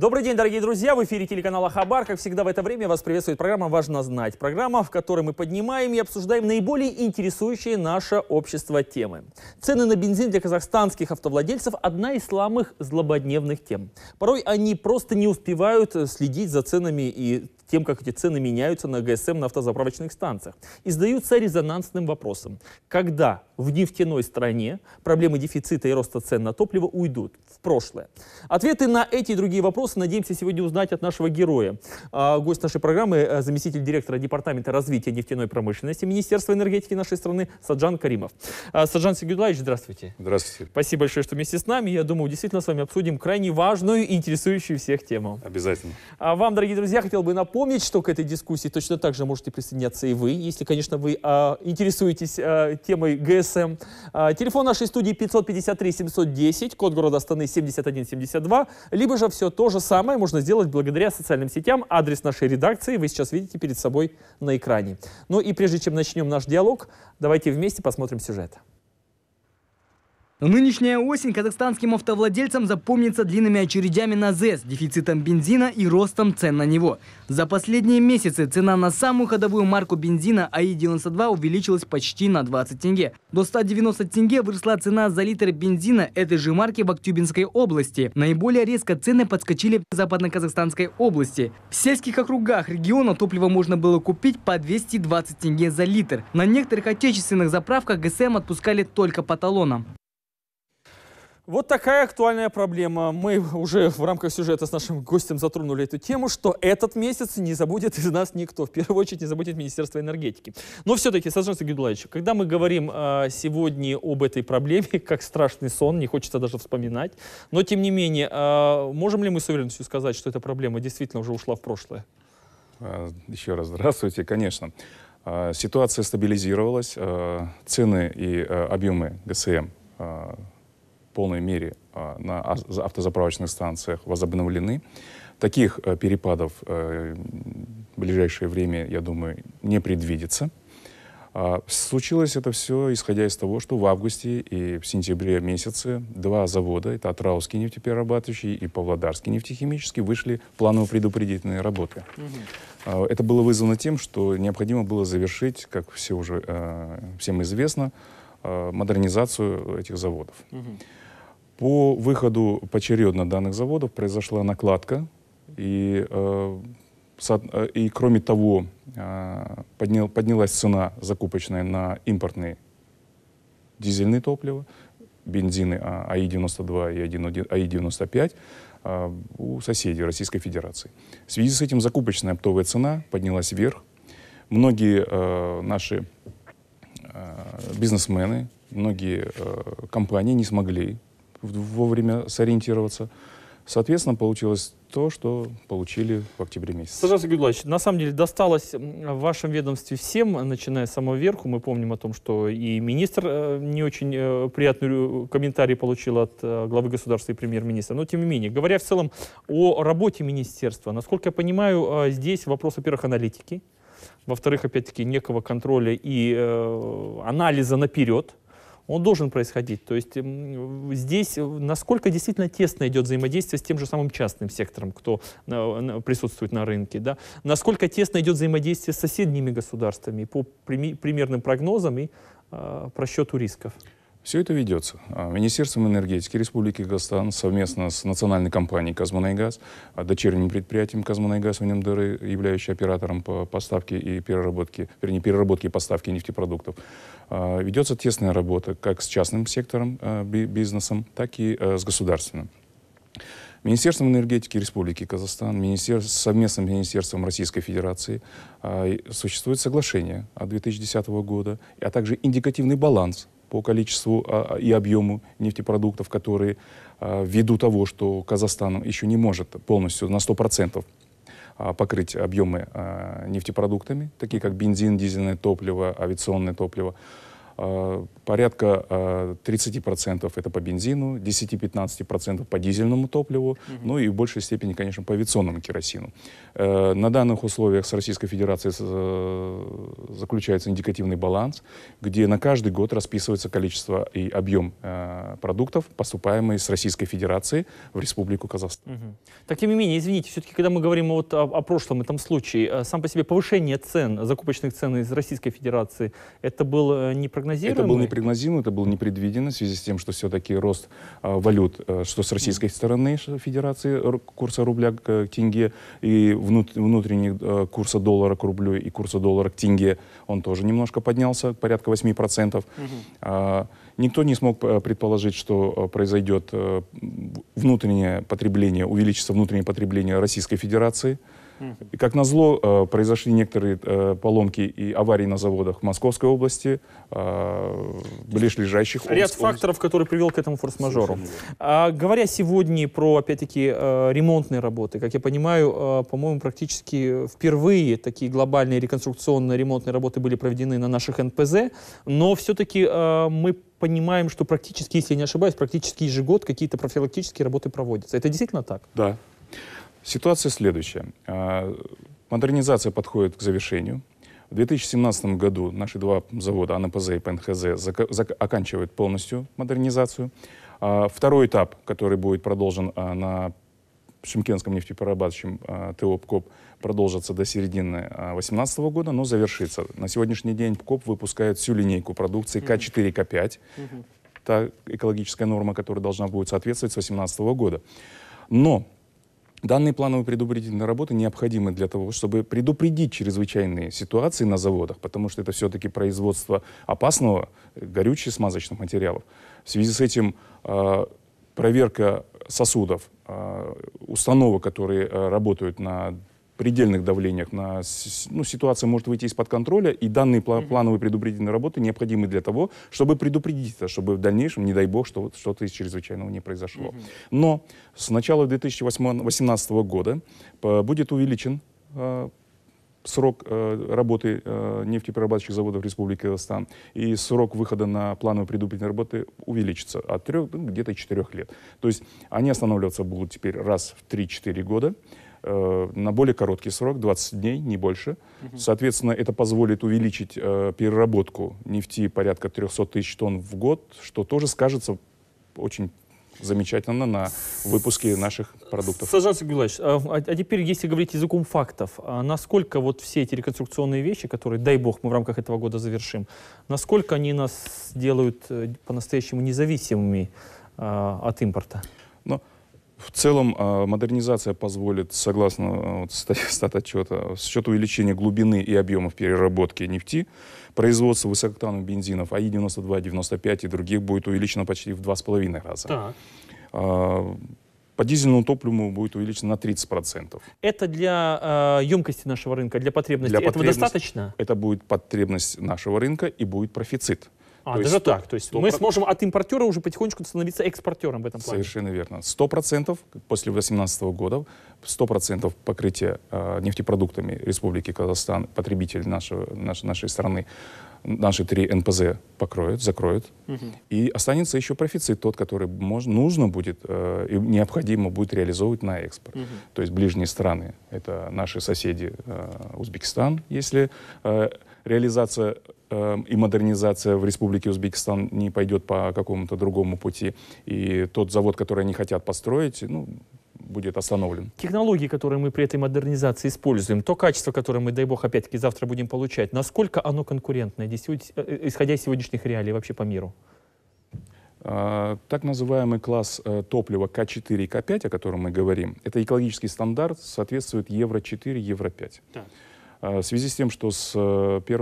Добрый день, дорогие друзья! В эфире телеканала «Хабар». Как всегда в это время вас приветствует программа «Важно знать». Программа, в которой мы поднимаем и обсуждаем наиболее интересующие наше общество темы. Цены на бензин для казахстанских автовладельцев – одна из самых злободневных тем. Порой они просто не успевают следить за ценами и тем, как эти цены меняются на ГСМ на автозаправочных станциях. И задаются резонансным вопросом. Когда в нефтяной стране проблемы дефицита и роста цен на топливо уйдут в прошлое? Ответы на эти и другие вопросы надеемся сегодня узнать от нашего героя. А, гость нашей программы, э, заместитель директора Департамента развития нефтяной промышленности Министерства энергетики нашей страны Саджан Каримов. А, Саджан Сергеевич, здравствуйте. Здравствуйте. Спасибо большое, что вместе с нами. Я думаю, действительно с вами обсудим крайне важную и интересующую всех тему. Обязательно. А вам, дорогие друзья, хотел бы напомнить, напомнить, что к этой дискуссии точно так же можете присоединяться и вы, если, конечно, вы а, интересуетесь а, темой ГСМ. А, телефон нашей студии 553-710, код города Астаны 7172, либо же все то же самое можно сделать благодаря социальным сетям. Адрес нашей редакции вы сейчас видите перед собой на экране. Ну и прежде чем начнем наш диалог, давайте вместе посмотрим сюжет. Нынешняя осень казахстанским автовладельцам запомнится длинными очередями на ЗЭС, дефицитом бензина и ростом цен на него. За последние месяцы цена на самую ходовую марку бензина АИ-92 увеличилась почти на 20 тенге. До 190 тенге выросла цена за литр бензина этой же марки в Актюбинской области. Наиболее резко цены подскочили в западно-казахстанской области. В сельских округах региона топливо можно было купить по 220 тенге за литр. На некоторых отечественных заправках ГСМ отпускали только по талонам. Вот такая актуальная проблема. Мы уже в рамках сюжета с нашим гостем затронули эту тему, что этот месяц не забудет из нас никто. В первую очередь не забудет Министерство энергетики. Но все-таки, Саджан Сагидулаевич, когда мы говорим а, сегодня об этой проблеме, как страшный сон, не хочется даже вспоминать, но тем не менее, а, можем ли мы с уверенностью сказать, что эта проблема действительно уже ушла в прошлое? А, Еще раз здравствуйте, конечно. А, ситуация стабилизировалась, а, цены и объемы ГСМ в полной мере а, на автозаправочных станциях возобновлены. Таких э, перепадов э, в ближайшее время, я думаю, не предвидится. А, случилось это все, исходя из того, что в августе и в сентябре месяце два завода, это Атраусский нефтеперерабатывающий и Павлодарский нефтехимический, вышли в планово-предупредительные работы. Угу. Это было вызвано тем, что необходимо было завершить, как все уже э, всем известно, Э, модернизацию этих заводов. Угу. По выходу поочередно данных заводов произошла накладка, и, э, э, и кроме того, поднялась цена закупочная на импортные дизельные топлива, бензины а, АИ-92 и АИ-95 у соседей Российской Федерации. В связи с этим закупочная оптовая цена поднялась вверх. Многие наши бизнесмены, многие э, компании не смогли вовремя сориентироваться. Соответственно, получилось то, что получили в октябре месяце. Сажас Гюдлович, на самом деле досталось в вашем ведомстве всем, начиная с самого верху. Мы помним о том, что и министр э, не очень э, приятный комментарий получил от главы государства и премьер-министра. Но тем не менее, говоря в целом о работе министерства, насколько я понимаю, здесь вопрос, во-первых, аналитики, во-вторых, опять-таки, некого контроля и э, анализа наперед, он должен происходить. То есть здесь э, насколько действительно тесно идет взаимодействие с тем же самым частным сектором, кто э, присутствует на рынке, да? насколько тесно идет взаимодействие с соседними государствами по примерным прогнозам и э, просчету рисков. Все это ведется. А, министерством энергетики Республики Казахстан совместно с национальной компанией «Казмунайгаз», а, дочерним предприятием «Казмунайгаз» УНМДР, являющим оператором по поставке и переработке, вернее, переработке и поставке нефтепродуктов, а, ведется тесная работа как с частным сектором, бизнесом, так и с государственным. Министерством энергетики Республики Казахстан, совместно с министерством Российской Федерации существует соглашение от 2010 года, а также индикативный баланс по количеству а, а, и объему нефтепродуктов, которые а, ввиду того, что Казахстан еще не может полностью на 100% покрыть объемы нефтепродуктами, такие как бензин, дизельное топливо, авиационное топливо, Э, порядка 30% э, это по бензину, 10-15% по дизельному топливу, угу. ну и в большей степени, конечно, по авиационному керосину. Э, на данных условиях с Российской Федерацией заключается индикативный баланс, где на каждый год расписывается количество и объем продуктов, поступаемые с Российской Федерации в Республику Казахстан. Угу. Так, тем не менее, извините, все-таки, когда мы говорим вот о, о прошлом этом случае, сам по себе повышение цен, закупочных цен из Российской Федерации, это было не прогноз непрогнозируемый? Это был непрогнозируемый, это был непредвиденно в связи с тем, что все-таки рост э, валют, э, что с российской стороны Федерации курса рубля э, к тенге и внут, внутренний э, курса доллара к рублю и курса доллара к тенге, он тоже немножко поднялся, порядка 8%. mm Э, никто не смог э, предположить, что э, произойдет внутреннее потребление, увеличится внутреннее потребление Российской Федерации – и как назло, э, произошли некоторые э, поломки и аварии на заводах в Московской области, э, ближайших областях. Ряд факторов, который привел к этому форс-мажору. А, говоря сегодня про, опять-таки, ремонтные работы, как я понимаю, по-моему, практически впервые такие глобальные реконструкционные ремонтные работы были проведены на наших НПЗ, но все-таки мы понимаем, что практически, если я не ошибаюсь, практически ежегод какие-то профилактические работы проводятся. Это действительно так? Да. Ситуация следующая. А, модернизация подходит к завершению. В 2017 году наши два завода, АНПЗ и ПНХЗ, оканчивают полностью модернизацию. А, второй этап, который будет продолжен а, на Шимкенском нефтеперерабатывающем ТО ПКОП, продолжится до середины 2018 года, но завершится. На сегодняшний день ПКОП выпускает всю линейку продукции К4, К5. Та экологическая норма, которая должна будет соответствовать с 2018 года. Но Данные плановые предупредительные работы необходимы для того, чтобы предупредить чрезвычайные ситуации на заводах, потому что это все-таки производство опасного, горючего смазочных материалов. В связи с этим а, проверка сосудов, а, установок, которые а, работают на предельных давлениях на ну, ситуация может выйти из-под контроля, и данные пла- плановые предупредительные работы необходимы для того, чтобы предупредить это, чтобы в дальнейшем, не дай бог, что что-то из чрезвычайного не произошло. Но с начала 2018 года э, будет увеличен э, срок э, работы э, нефтеперерабатывающих заводов Республики Казахстан и срок выхода на плановые предупредительные работы увеличится от трех ну, где-то четырех лет. То есть они останавливаться будут теперь раз в три-четыре года. Э, на более короткий срок, 20 дней, не больше. Соответственно, это позволит увеличить э, переработку нефти порядка 300 тысяч тонн в год, что тоже скажется очень замечательно на выпуске наших продуктов. Сажан Сергеевич, а, а, а теперь, если говорить языком фактов, а насколько вот все эти реконструкционные вещи, которые, дай бог, мы в рамках этого года завершим, насколько они нас делают э, по-настоящему независимыми а, от импорта? Но ну, в целом а, модернизация позволит, согласно а, вот, стат отчета, с счет увеличения глубины и объемов переработки нефти, производство высокотановых бензинов АИ-92, 95 и других будет увеличено почти в 2,5 раза. Так. А, по дизельному топливу будет увеличено на 30%. Это для э, а, емкости нашего рынка, для потребности. Для Этого потребность, достаточно? Это будет потребность нашего рынка и будет профицит. А, то даже есть так. То есть 100 мы сможем от импортера уже потихонечку становиться экспортером в этом плане. Совершенно верно. 100% после 2018 года 100% покрытия э, нефтепродуктами Республики Казахстан, потребитель нашего, наш, нашей страны, наши три НПЗ покроют, закроют. Угу. И останется еще профицит тот, который можно, нужно будет э, и необходимо будет реализовывать на экспорт. Угу. То есть ближние страны, это наши соседи э, Узбекистан, если... Э, реализация э, и модернизация в Республике Узбекистан не пойдет по какому-то другому пути. И тот завод, который они хотят построить, ну, будет остановлен. Технологии, которые мы при этой модернизации используем, то качество, которое мы, дай бог, опять-таки завтра будем получать, насколько оно конкурентное, э, э, исходя из сегодняшних реалий вообще по миру? А, так называемый класс топлива К4 и К5, о котором мы говорим, это экологический стандарт, соответствует Евро-4, Евро-5. Да. А, в связи с тем, что с 1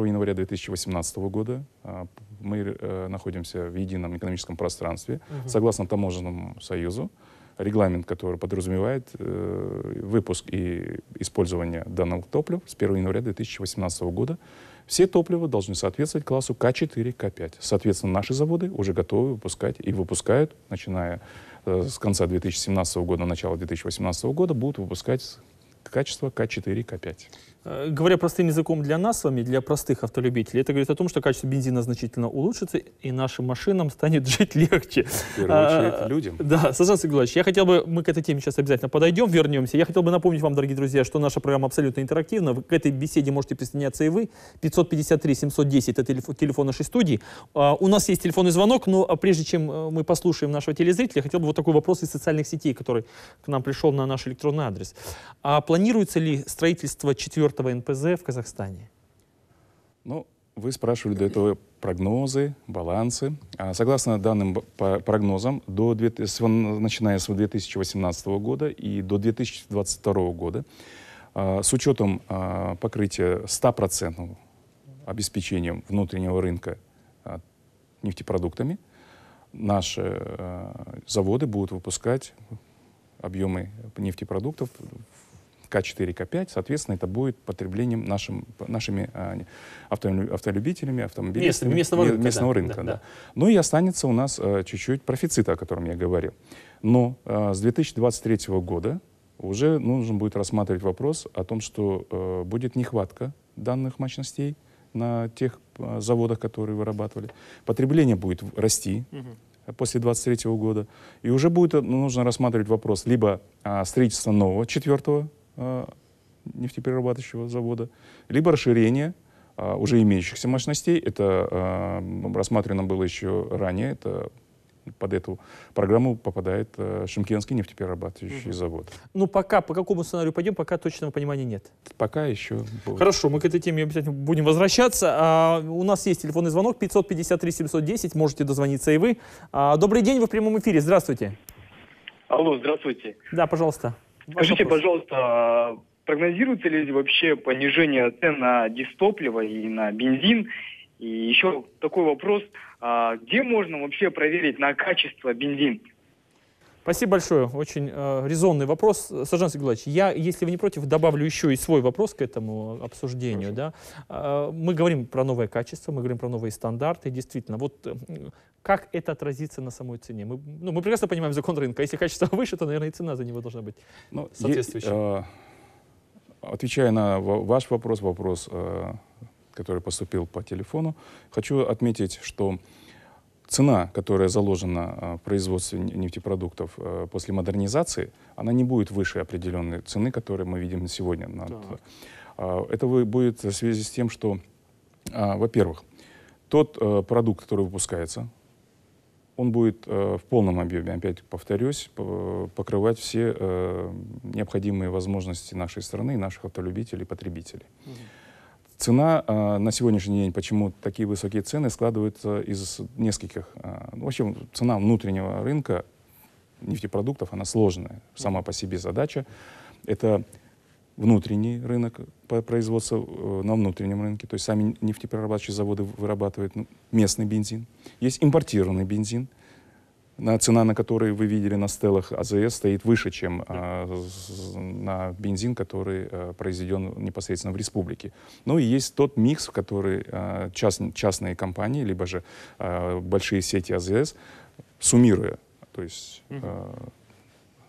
э, января 2018 года а, мы э, находимся в едином экономическом пространстве, угу. согласно таможенному союзу, регламент, который подразумевает э, выпуск и использование данного топлива с 1 января 2018 года. Все топлива должны соответствовать классу К4, К5. Соответственно, наши заводы уже готовы выпускать и выпускают, начиная с конца 2017 года, начала 2018 года, будут выпускать качество К4, К5. Э, говоря простым языком для нас с вами, для простых автолюбителей, это говорит о том, что качество бензина значительно улучшится, и нашим машинам станет жить легче. В первую а, очередь а, людям. Да, Сазан Сергеевич, я хотел бы, мы к этой теме сейчас обязательно подойдем, вернемся. Я хотел бы напомнить вам, дорогие друзья, что наша программа абсолютно интерактивна. К этой беседе можете присоединяться и вы. 553-710 — это телефон нашей студии. А, у нас есть телефонный звонок, но а, прежде чем э, мы послушаем нашего телезрителя, я хотел бы вот такой вопрос из социальных сетей, который к нам пришел на наш электронный адрес. А планируется ли строительство четвертого четвертого НПЗ в Казахстане? Ну, вы спрашивали до этого прогнозы, балансы. А, согласно данным прогнозам, до, с начиная с 2018 года и до 2022 года, а, с учетом а, покрытия 100% обеспечением внутреннего рынка нефтепродуктами, наши заводы будут выпускать объемы нефтепродуктов к4, К5, соответственно, это будет потреблением нашим, нашими а, автолюбителями, автомобилистами местного, местного рынка. Местного да, рынка да, да. Да. Ну и останется у нас э, чуть-чуть профицита, о котором я говорил. Но э, с 2023 года уже нужно будет рассматривать вопрос о том, что э, будет нехватка данных мощностей на тех заводах, которые вырабатывали. Потребление будет расти. после 23 года. И уже будет нужно рассматривать вопрос либо а, строительства нового, четвертого э, нефтеперерабатывающего завода, либо расширение э, уже имеющихся мощностей. Это э, а, рассмотрено было еще ранее. Это под эту программу попадает э, Шимкенский нефтеперерабатывающий угу. завод. Ну, пока, по какому сценарию пойдем, пока точного понимания нет. Пока еще. Будет. Хорошо, мы к этой теме обязательно будем возвращаться. А, у нас есть телефонный звонок 553-710, можете дозвониться и вы. А, добрый день, вы в прямом эфире, здравствуйте. Алло, здравствуйте. Да, пожалуйста. Скажите, вопрос. пожалуйста, прогнозируется ли вообще понижение цен на дистопливо и на бензин? И еще такой вопрос, а где можно вообще проверить на качество бензин? Спасибо большое. Очень э, резонный вопрос. Сажан Сергеевич, я, если вы не против, добавлю еще и свой вопрос к этому э, обсуждению. Да? Э, мы говорим про новое качество, мы говорим про новые стандарты. Действительно, вот э, как это отразится на самой цене? Мы, ну, мы прекрасно понимаем закон рынка. Если качество выше, то, наверное, и цена за него должна быть ну, соответствующей. Э, отвечая на ваш вопрос, вопрос, э, который поступил по телефону, хочу отметить, что цена, которая заложена э, в производстве нефтепродуктов э, после модернизации, она не будет выше определенной цены, которую мы видим сегодня. Да. Э, это будет в связи с тем, что, а, во-первых, тот продукт, который выпускается, он будет в полном объеме, опять повторюсь, покрывать все необходимые возможности нашей страны, наших автолюбителей, потребителей. Угу. Цена э, на сегодняшний день, почему такие высокие цены, складывается из нескольких. Э, в общем, цена внутреннего рынка нефтепродуктов, она сложная сама по себе задача. Это внутренний рынок производства э, на внутреннем рынке, то есть сами нефтеперерабатывающие заводы вырабатывают ну, местный бензин. Есть импортированный бензин, цена, на которую вы видели на стелах АЗС, стоит выше, чем э, на бензин, который э, произведен непосредственно в республике. Ну и есть тот микс, в который э, част, частные компании, либо же э, большие сети АЗС, суммируя, то есть э,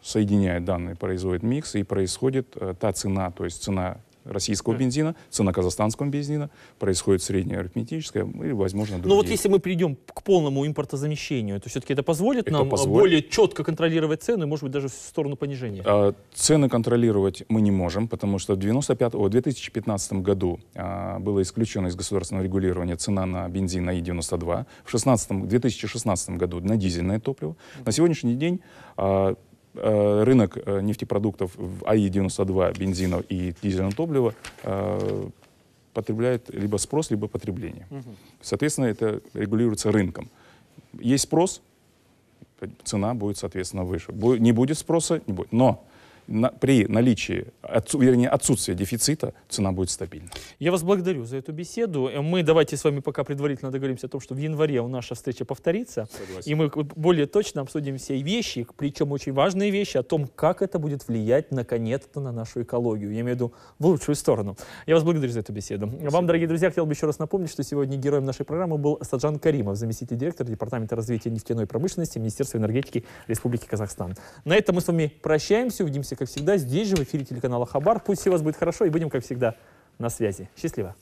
соединяя данные, производит микс, и происходит э, та цена, то есть цена российского да. бензина, цена казахстанского бензина, происходит средняя арифметическая ну, и, возможно, ну, другие. Но вот если мы перейдем к полному импортозамещению, то все-таки это позволит это нам позволит. более четко контролировать цены, может быть, даже в сторону понижения? А, цены контролировать мы не можем, потому что в 95, о, 2015 году а, было исключено из государственного регулирования цена на бензин на И-92, в 16, 2016 году на дизельное топливо. Mm -hmm. На сегодняшний день а, Э, рынок э, нефтепродуктов АИ-92, бензина и дизельного топлива э, потребляет либо спрос, либо потребление. Соответственно, это регулируется рынком. Есть спрос, цена будет, соответственно, выше. Не будет спроса, не будет. Но на, при наличии, от, вернее, отсутствии дефицита цена будет стабильна. Я вас благодарю за эту беседу. Э, мы давайте с вами пока предварительно договоримся о том, что в январе у наша встреча повторится. Согласен. И мы более точно обсудим все вещи, причем очень важные вещи о том, как это будет влиять наконец-то на нашу экологию. Я имею в виду в лучшую сторону. Я вас благодарю за эту беседу. Спасибо. Вам, дорогие друзья, хотел бы еще раз напомнить, что сегодня героем нашей программы был Саджан Каримов, заместитель директора Департамента развития нефтяной промышленности Министерства энергетики Республики Казахстан. На этом мы с вами прощаемся, увидимся как всегда, здесь же в эфире телеканала «Хабар». Пусть все у вас будет хорошо и будем, как всегда, на связи. Счастливо!